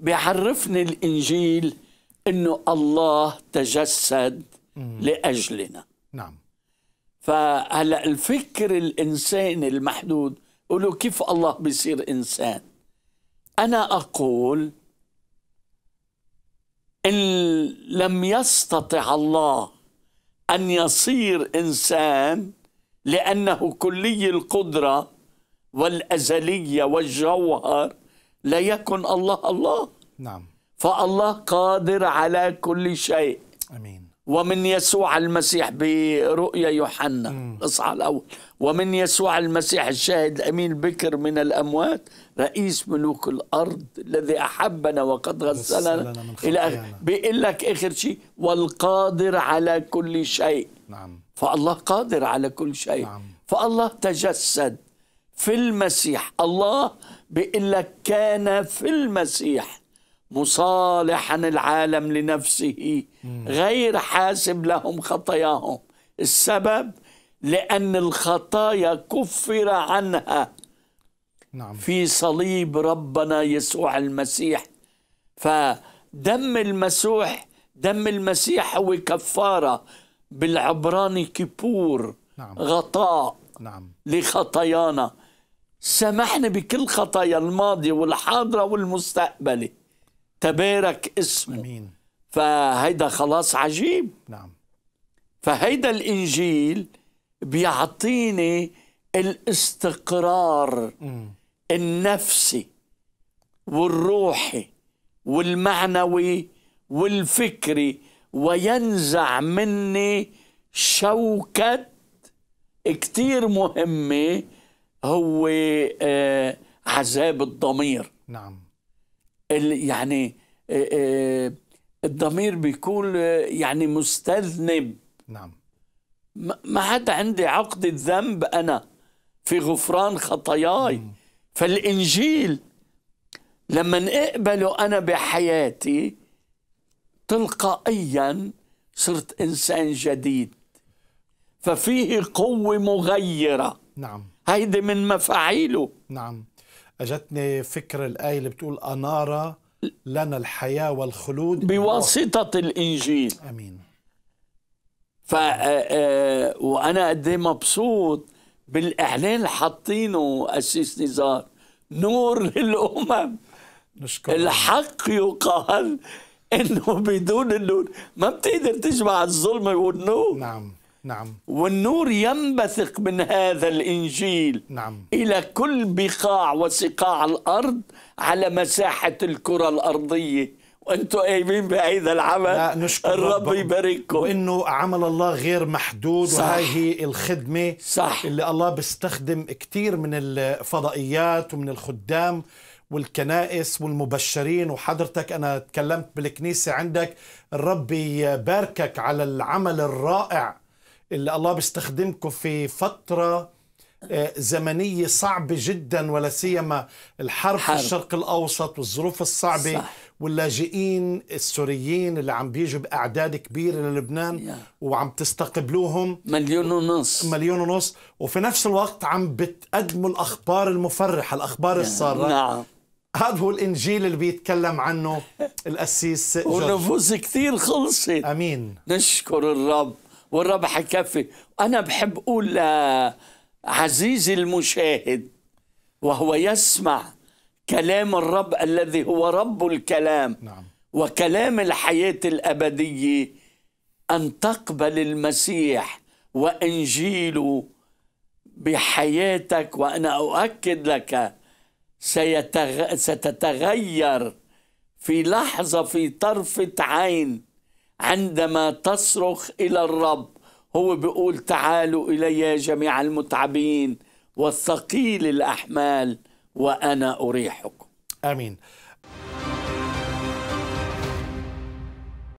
بيعرفني الإنجيل أنه الله تجسد لأجلنا نعم فهلا الفكر الإنساني المحدود قولوا كيف الله بيصير إنسان أنا أقول إن لم يستطع الله أن يصير إنسان لأنه كلي القدرة والأزلية والجوهر لا يكن الله الله نعم فالله قادر على كل شيء امين ومن يسوع المسيح برؤيا يوحنا الاصحاح الاول ومن يسوع المسيح الشاهد الامين بكر من الاموات رئيس ملوك الارض الذي احبنا وقد غسلنا الى اخره بيقول لك اخر شيء والقادر على كل شيء نعم فالله قادر على كل شيء نعم. فالله تجسد في المسيح الله بيقول لك كان في المسيح مصالحا العالم لنفسه غير حاسب لهم خطاياهم السبب لأن الخطايا كفر عنها نعم. في صليب ربنا يسوع المسيح فدم المسوح دم المسيح هو كفارة بالعبراني كيبور نعم. غطاء نعم. لخطايانا سامحني بكل خطايا الماضي والحاضرة والمستقبلي تبارك اسمه أمين. فهيدا خلاص عجيب نعم فهيدا الإنجيل بيعطيني الاستقرار مم. النفسي والروحي والمعنوي والفكري وينزع مني شوكة كتير مهمة هو آه، عذاب الضمير نعم يعني آه، آه، الضمير بيكون يعني مستذنب نعم ما عاد عندي عقد الذنب أنا في غفران خطاياي فالإنجيل لما اقبله أنا بحياتي تلقائيا صرت إنسان جديد ففيه قوة مغيرة نعم هيدي من مفاعيله نعم اجتني فكرة الآية اللي بتقول أنارة لنا الحياة والخلود بواسطة الإنجيل أمين ف آه، آه، وأنا قد إيه مبسوط بالإعلان اللي حاطينه أسيس نزار نور للأمم نشكر الحق يقال إنه بدون النور ما بتقدر تجمع الظلم والنور نعم نعم والنور ينبثق من هذا الإنجيل نعم إلى كل بقاع وسقاع الأرض على مساحة الكرة الأرضية وانتم قايمين بهذا العمل لا نشكر الرب يبارككم وانه عمل الله غير محدود صح وهي الخدمه صح اللي الله بيستخدم كثير من الفضائيات ومن الخدام والكنائس والمبشرين وحضرتك انا تكلمت بالكنيسه عندك الرب يباركك على العمل الرائع اللي الله بيستخدمكم في فتره آه، زمنيه صعبه جدا ولا سيما الحرب حرب. في الشرق الاوسط والظروف الصعبه صح. واللاجئين السوريين اللي عم بيجوا باعداد كبيره للبنان وعم تستقبلوهم مليون ونص مليون ونص وفي نفس الوقت عم بتقدموا الاخبار المفرحه الاخبار yeah. الساره نعم هذا هو الانجيل اللي بيتكلم عنه القسيس ونفوس كثير خلصت امين نشكر الرب والرب حيكفي أنا بحب أقول عزيزي المشاهد وهو يسمع كلام الرب الذي هو رب الكلام نعم. وكلام الحياة الأبدية أن تقبل المسيح وإنجيله بحياتك وأنا أؤكد لك ستتغير في لحظة في طرفة عين عندما تصرخ إلى الرب هو بيقول تعالوا إلي يا جميع المتعبين والثقيل الأحمال وأنا أريحكم آمين